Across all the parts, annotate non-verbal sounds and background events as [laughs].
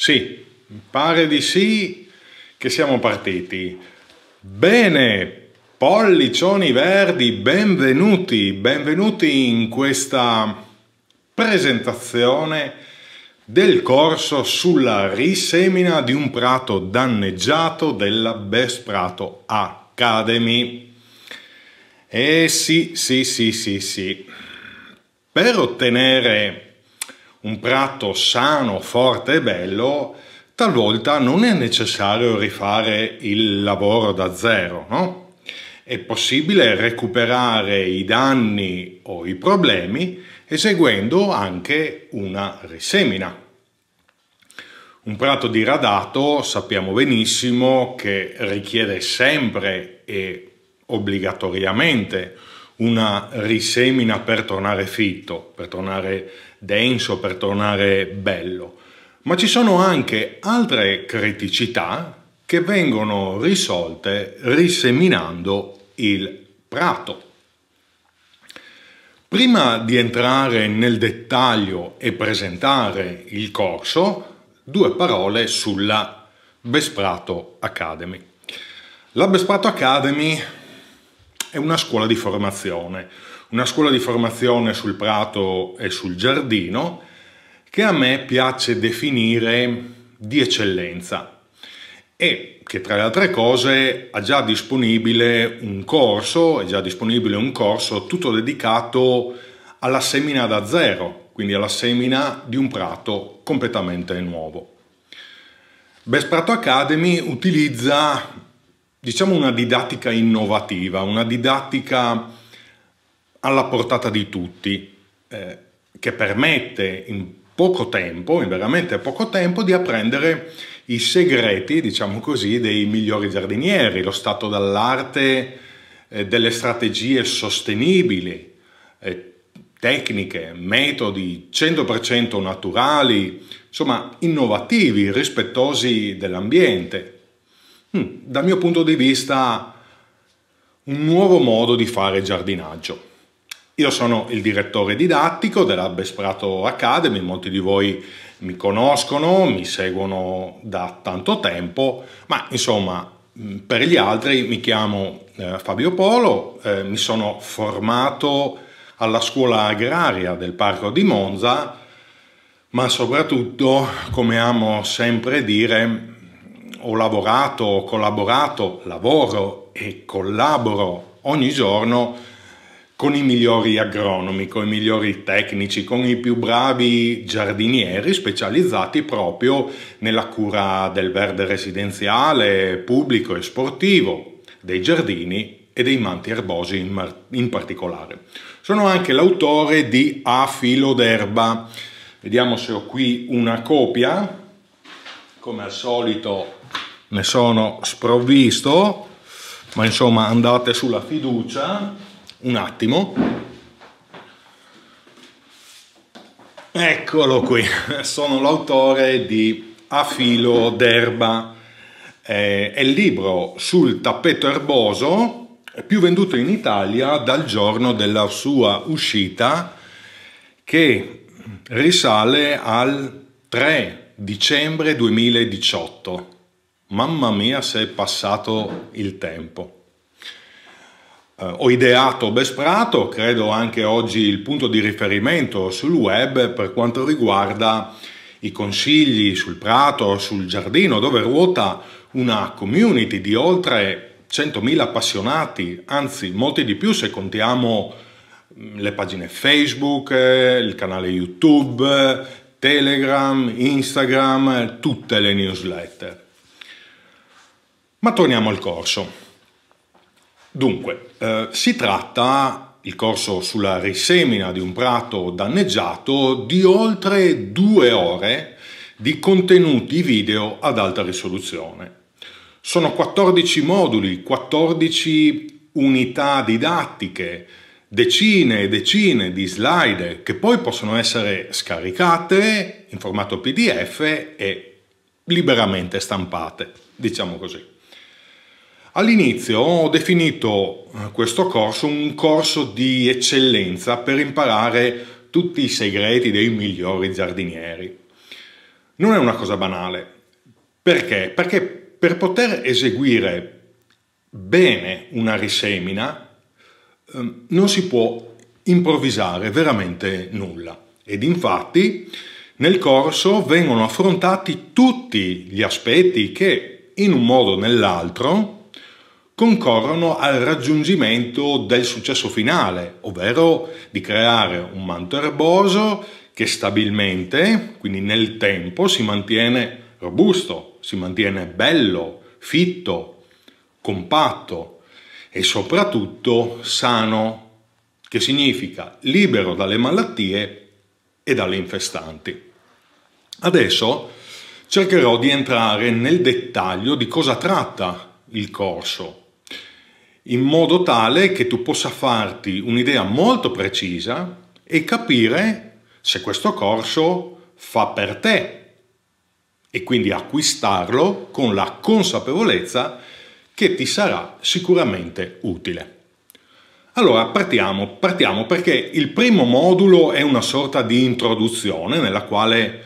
Sì, pare di sì che siamo partiti. Bene, pollicioni verdi, benvenuti, benvenuti in questa presentazione del corso sulla risemina di un prato danneggiato della Best Prato Academy. Eh sì, sì, sì, sì, sì. Per ottenere un prato sano, forte e bello, talvolta non è necessario rifare il lavoro da zero, no? È possibile recuperare i danni o i problemi eseguendo anche una risemina. Un prato diradato sappiamo benissimo che richiede sempre e obbligatoriamente una risemina per tornare fitto, per tornare denso per tornare bello, ma ci sono anche altre criticità che vengono risolte riseminando il prato. Prima di entrare nel dettaglio e presentare il corso, due parole sulla Besprato Academy. La Besprato Academy è una scuola di formazione, una scuola di formazione sul prato e sul giardino che a me piace definire di eccellenza e che tra le altre cose ha già disponibile un corso, è già disponibile un corso tutto dedicato alla semina da zero, quindi alla semina di un prato completamente nuovo. Best Prato Academy utilizza diciamo una didattica innovativa, una didattica alla portata di tutti, eh, che permette in poco tempo, in veramente poco tempo, di apprendere i segreti, diciamo così, dei migliori giardinieri, lo stato dell'arte, eh, delle strategie sostenibili, eh, tecniche, metodi 100% naturali, insomma innovativi, rispettosi dell'ambiente. Hm, dal mio punto di vista, un nuovo modo di fare giardinaggio. Io sono il direttore didattico della Besprato Academy, molti di voi mi conoscono, mi seguono da tanto tempo, ma insomma mm, per gli altri mi chiamo eh, Fabio Polo, eh, mi sono formato alla scuola agraria del Parco di Monza, ma soprattutto, come amo sempre dire, ho lavorato, ho collaborato, lavoro e collaboro ogni giorno con i migliori agronomi, con i migliori tecnici, con i più bravi giardinieri specializzati proprio nella cura del verde residenziale, pubblico e sportivo, dei giardini e dei manti erbosi in, mar- in particolare. Sono anche l'autore di A filo d'erba. Vediamo se ho qui una copia. Come al solito ne sono sprovvisto, ma insomma andate sulla fiducia un attimo. Eccolo qui, [laughs] sono l'autore di A filo d'erba, eh, è il libro sul tappeto erboso più venduto in Italia dal giorno della sua uscita che risale al 3 dicembre 2018. Mamma mia se è passato il tempo. Eh, ho ideato Besprato, credo anche oggi il punto di riferimento sul web per quanto riguarda i consigli sul prato, sul giardino, dove ruota una community di oltre 100.000 appassionati, anzi molti di più se contiamo mm, le pagine Facebook, il canale YouTube, Telegram, Instagram, tutte le newsletter. Ma torniamo al corso. Dunque, eh, si tratta, il corso sulla risemina di un prato danneggiato, di oltre due ore di contenuti video ad alta risoluzione. Sono 14 moduli, 14 unità didattiche, decine e decine di slide che poi possono essere scaricate in formato PDF e liberamente stampate, diciamo così. All'inizio ho definito eh, questo corso un corso di eccellenza per imparare tutti i segreti dei migliori giardinieri. Non è una cosa banale. Perché? Perché per poter eseguire bene una risemina ehm, non si può improvvisare veramente nulla. Ed infatti nel corso vengono affrontati tutti gli aspetti che in un modo o nell'altro concorrono al raggiungimento del successo finale, ovvero di creare un manto erboso che stabilmente, quindi nel tempo, si mantiene robusto, si mantiene bello, fitto, compatto e soprattutto sano, che significa libero dalle malattie e dalle infestanti. Adesso cercherò di entrare nel dettaglio di cosa tratta il corso in modo tale che tu possa farti un'idea molto precisa e capire se questo corso fa per te e quindi acquistarlo con la consapevolezza che ti sarà sicuramente utile. Allora partiamo, partiamo perché il primo modulo è una sorta di introduzione nella quale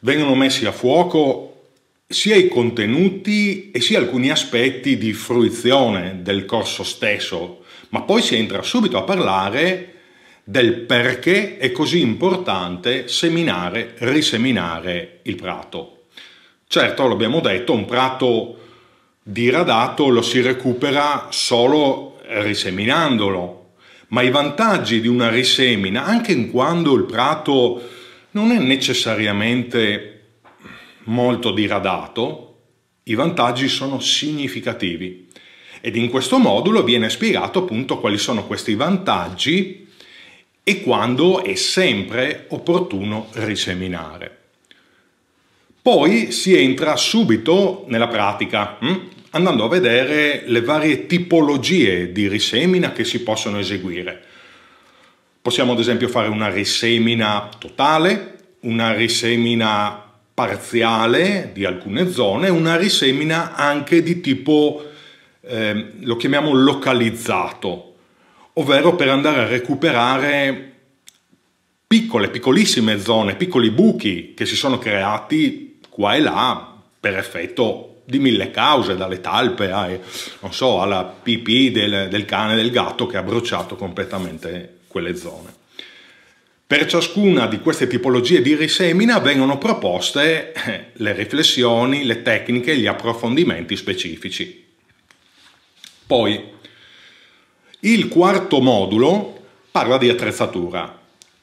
vengono messi a fuoco sia i contenuti e sia alcuni aspetti di fruizione del corso stesso, ma poi si entra subito a parlare del perché è così importante seminare, riseminare il prato. Certo, l'abbiamo detto, un prato diradato lo si recupera solo riseminandolo, ma i vantaggi di una risemina, anche in quando il prato non è necessariamente molto diradato, i vantaggi sono significativi. Ed in questo modulo viene spiegato appunto quali sono questi vantaggi e quando è sempre opportuno riseminare. Poi si entra subito nella pratica, hm? andando a vedere le varie tipologie di risemina che si possono eseguire. Possiamo ad esempio fare una risemina totale, una risemina parziale di alcune zone, una risemina anche di tipo, eh, lo chiamiamo localizzato, ovvero per andare a recuperare piccole, piccolissime zone, piccoli buchi che si sono creati qua e là per effetto di mille cause, dalle talpe ai, non so, alla pipì del, del cane, del gatto che ha bruciato completamente quelle zone. Per ciascuna di queste tipologie di risemina vengono proposte eh, le riflessioni, le tecniche gli approfondimenti specifici. Poi, il quarto modulo parla di attrezzatura,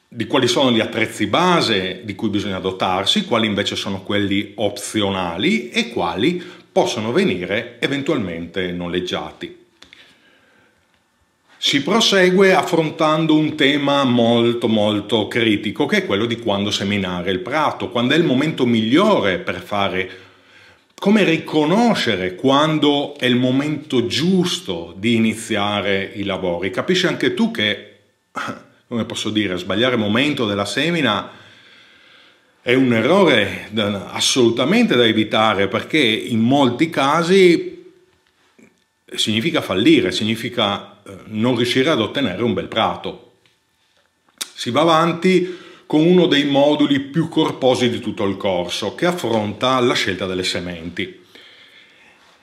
di quali sono gli attrezzi base di cui bisogna dotarsi, quali invece sono quelli opzionali e quali possono venire eventualmente noleggiati. Si prosegue affrontando un tema molto molto critico che è quello di quando seminare il prato, quando è il momento migliore per fare, come riconoscere quando è il momento giusto di iniziare i lavori. Capisci anche tu che, [clears throat] come posso dire, sbagliare il momento della semina è un errore assolutamente da evitare perché in molti casi significa fallire, significa eh, non riuscire ad ottenere un bel prato. Si va avanti con uno dei moduli più corposi di tutto il corso, che affronta la scelta delle sementi.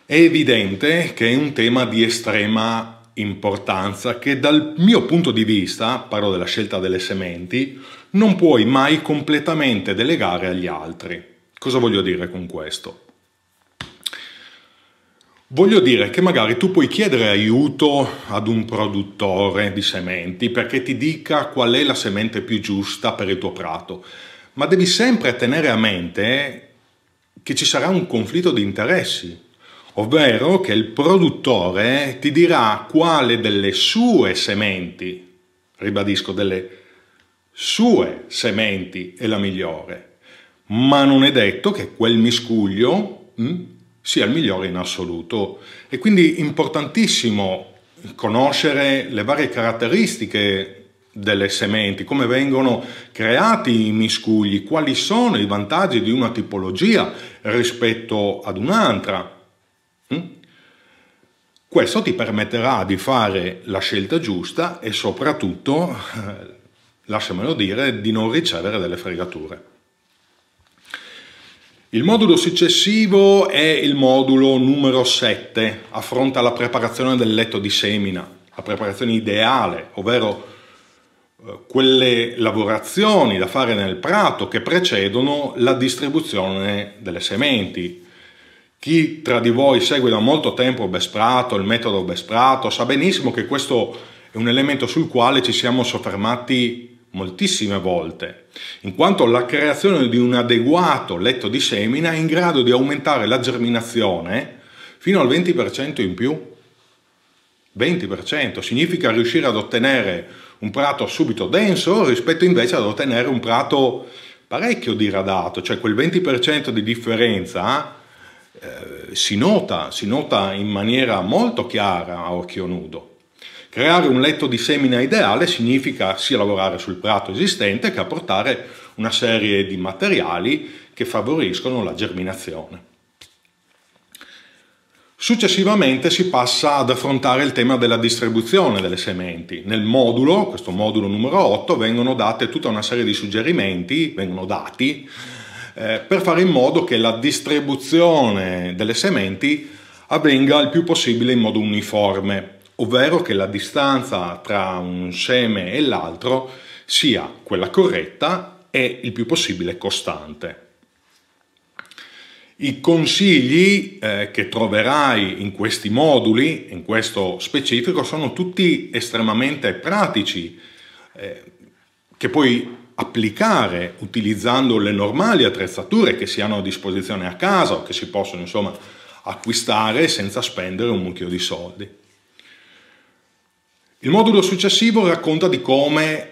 È evidente che è un tema di estrema importanza che dal mio punto di vista, parlo della scelta delle sementi, non puoi mai completamente delegare agli altri. Cosa voglio dire con questo? Voglio dire che magari tu puoi chiedere aiuto ad un produttore di sementi perché ti dica qual è la semente più giusta per il tuo prato, ma devi sempre tenere a mente che ci sarà un conflitto di interessi, ovvero che il produttore ti dirà quale delle sue sementi, ribadisco delle sue sementi è la migliore, ma non è detto che quel miscuglio hm, sia il migliore in assoluto. E quindi importantissimo conoscere le varie caratteristiche delle sementi, come vengono creati i miscugli, quali sono i vantaggi di una tipologia rispetto ad un'altra. Mm? Questo ti permetterà di fare la scelta giusta e soprattutto, eh, lasciamelo dire, di non ricevere delle fregature. Il modulo successivo è il modulo numero 7, affronta la preparazione del letto di semina, la preparazione ideale, ovvero eh, quelle lavorazioni da fare nel prato che precedono la distribuzione delle sementi. Chi tra di voi segue da molto tempo Besprato, il metodo Besprato, sa benissimo che questo è un elemento sul quale ci siamo soffermati moltissime volte, in quanto la creazione di un adeguato letto di semina è in grado di aumentare la germinazione fino al 20% in più. 20% significa riuscire ad ottenere un prato subito denso rispetto invece ad ottenere un prato parecchio diradato, cioè quel 20% di differenza eh, si nota, si nota in maniera molto chiara a occhio nudo. Creare un letto di semina ideale significa sia lavorare sul prato esistente che apportare una serie di materiali che favoriscono la germinazione. Successivamente si passa ad affrontare il tema della distribuzione delle sementi. Nel modulo, questo modulo numero 8, vengono date tutta una serie di suggerimenti, vengono dati, eh, per fare in modo che la distribuzione delle sementi avvenga il più possibile in modo uniforme ovvero che la distanza tra un seme e l'altro sia quella corretta e il più possibile costante. I consigli eh, che troverai in questi moduli, in questo specifico, sono tutti estremamente pratici, eh, che puoi applicare utilizzando le normali attrezzature che si hanno a disposizione a casa o che si possono insomma acquistare senza spendere un mucchio di soldi. Il modulo successivo racconta di come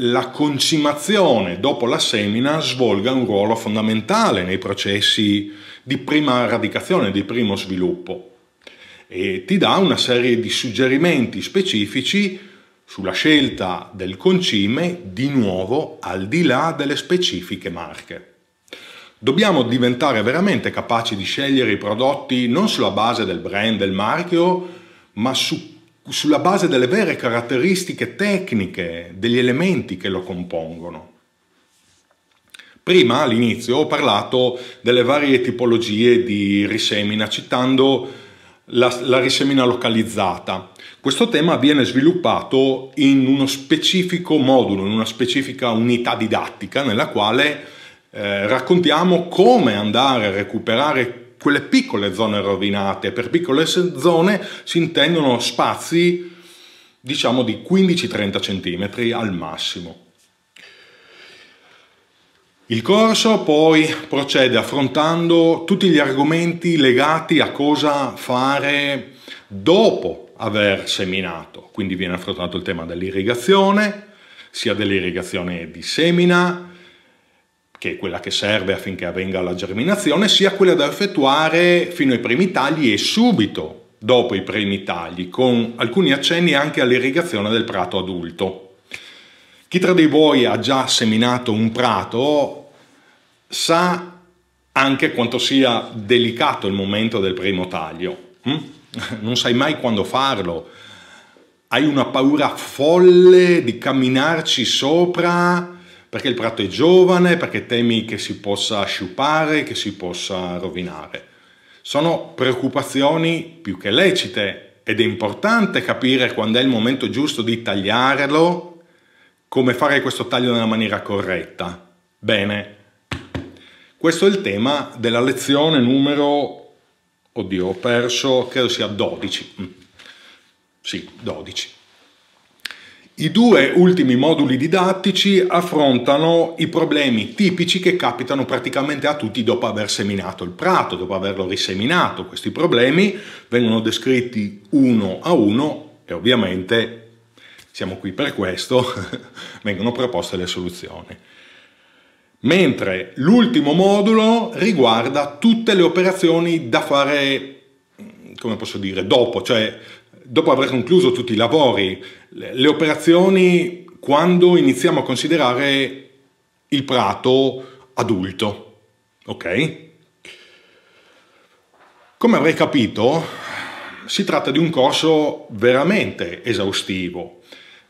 la concimazione dopo la semina svolga un ruolo fondamentale nei processi di prima radicazione, di primo sviluppo e ti dà una serie di suggerimenti specifici sulla scelta del concime, di nuovo al di là delle specifiche marche. Dobbiamo diventare veramente capaci di scegliere i prodotti non sulla base del brand, del marchio, ma su sulla base delle vere caratteristiche tecniche degli elementi che lo compongono. Prima, all'inizio, ho parlato delle varie tipologie di risemina, citando la, la risemina localizzata. Questo tema viene sviluppato in uno specifico modulo, in una specifica unità didattica, nella quale eh, raccontiamo come andare a recuperare quelle piccole zone rovinate. Per piccole zone si intendono spazi diciamo di 15-30 cm al massimo. Il corso poi procede affrontando tutti gli argomenti legati a cosa fare dopo aver seminato, quindi viene affrontato il tema dell'irrigazione, sia dell'irrigazione di semina, che è quella che serve affinché avvenga la germinazione, sia quella da effettuare fino ai primi tagli e subito dopo i primi tagli, con alcuni accenni anche all'irrigazione del prato adulto. Chi tra di voi ha già seminato un prato sa anche quanto sia delicato il momento del primo taglio. Hm? [laughs] Non sai mai quando farlo, hai una paura folle di camminarci sopra perché il prato è giovane, perché temi che si possa sciupare, che si possa rovinare. Sono preoccupazioni più che lecite ed è importante capire quando è il momento giusto di tagliarlo, come fare questo taglio nella maniera corretta. Bene, questo è il tema della lezione numero, oddio ho perso, credo sia 12. Mm. Sì, 12. I due ultimi moduli didattici affrontano i problemi tipici che capitano praticamente a tutti dopo aver seminato il prato, dopo averlo riseminato. Questi problemi vengono descritti uno a uno e ovviamente siamo qui per questo, [laughs] vengono proposte le soluzioni. Mentre l'ultimo modulo riguarda tutte le operazioni da fare come posso dire, dopo, cioè dopo aver concluso tutti i lavori, le operazioni quando iniziamo a considerare il prato adulto. Ok? Come avrei capito, si tratta di un corso veramente esaustivo,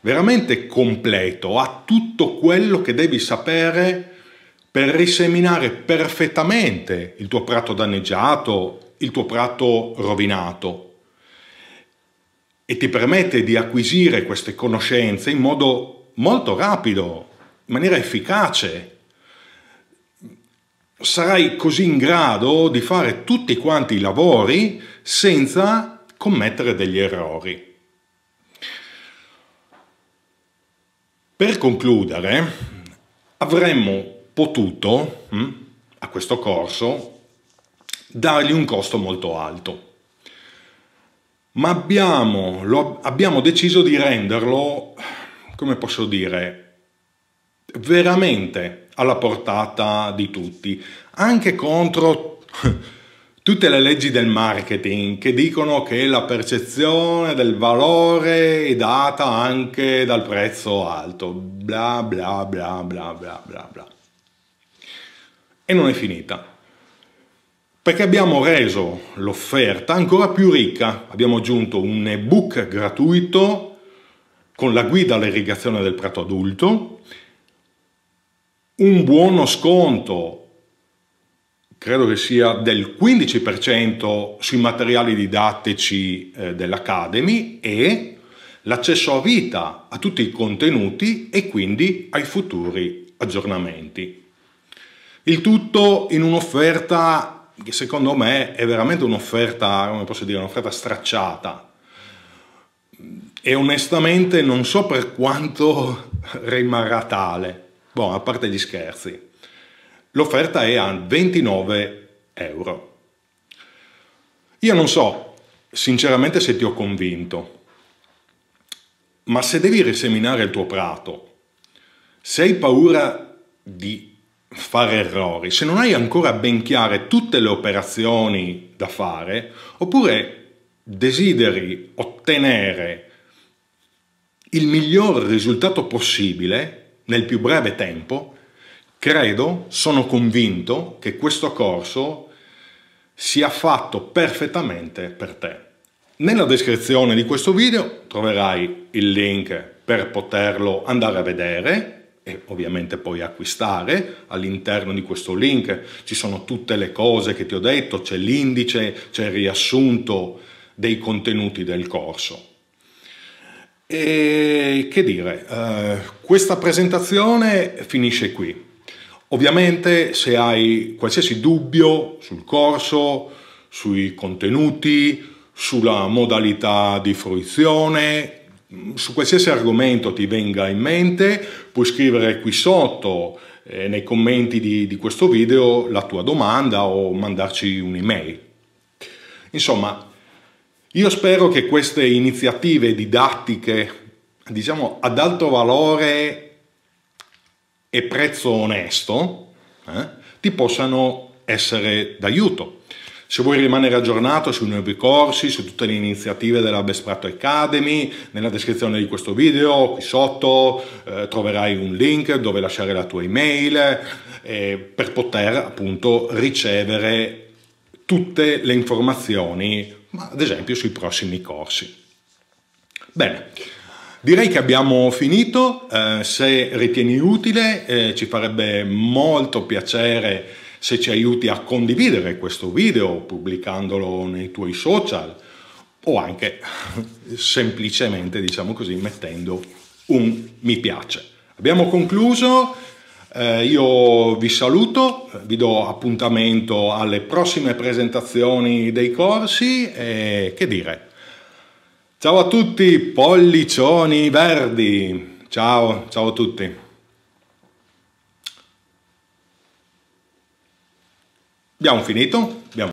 veramente completo, ha tutto quello che devi sapere per riseminare perfettamente il tuo prato danneggiato, il tuo prato rovinato e ti permette di acquisire queste conoscenze in modo molto rapido, in maniera efficace. Sarai così in grado di fare tutti quanti i lavori senza commettere degli errori. Per concludere, avremmo potuto hm, a questo corso dargli un costo molto alto ma abbiamo, lo, abbiamo deciso di renderlo, come posso dire, veramente alla portata di tutti, anche contro [laughs] tutte le leggi del marketing che dicono che la percezione del valore è data anche dal prezzo alto, bla bla bla bla bla bla bla. E non è finita perché abbiamo reso l'offerta ancora più ricca. Abbiamo aggiunto un ebook gratuito con la guida all'irrigazione del prato adulto, un buono sconto, credo che sia del 15% sui materiali didattici eh, dell'Academy e l'accesso a vita a tutti i contenuti e quindi ai futuri aggiornamenti. Il tutto in un'offerta che secondo me è veramente un'offerta, come posso dire, un'offerta stracciata. E onestamente non so per quanto rimarrà tale. Boh, a parte gli scherzi. L'offerta è a 29 euro. Io non so, sinceramente, se ti ho convinto, ma se devi riseminare il tuo prato, se hai paura di fare errori, se non hai ancora ben chiare tutte le operazioni da fare, oppure desideri ottenere il miglior risultato possibile nel più breve tempo, credo, sono convinto che questo corso sia fatto perfettamente per te. Nella descrizione di questo video troverai il link per poterlo andare a vedere e ovviamente poi acquistare. All'interno di questo link ci sono tutte le cose che ti ho detto, c'è l'indice, c'è il riassunto dei contenuti del corso. E che dire, eh, questa presentazione finisce qui. Ovviamente se hai qualsiasi dubbio sul corso, sui contenuti, sulla modalità di fruizione, Mm, su qualsiasi argomento ti venga in mente, puoi scrivere qui sotto eh, nei commenti di, di questo video la tua domanda o mandarci un'email. Insomma, io spero che queste iniziative didattiche, diciamo ad alto valore e prezzo onesto, eh, ti possano essere d'aiuto se vuoi rimanere aggiornato sui nuovi corsi, su tutte le iniziative della Best Practice Academy, nella descrizione di questo video, qui sotto, eh, troverai un link dove lasciare la tua email eh, per poter appunto ricevere tutte le informazioni, ad esempio sui prossimi corsi. Bene, direi che abbiamo finito, eh, se ritieni utile eh, ci farebbe molto piacere se ci aiuti a condividere questo video pubblicandolo nei tuoi social o anche [laughs] semplicemente, diciamo così, mettendo un mi piace. Abbiamo concluso, eh, io vi saluto, vi do appuntamento alle prossime presentazioni dei corsi e che dire. Ciao a tutti, pollicioni verdi. Ciao, ciao a tutti. Abbiamo finito, abbiamo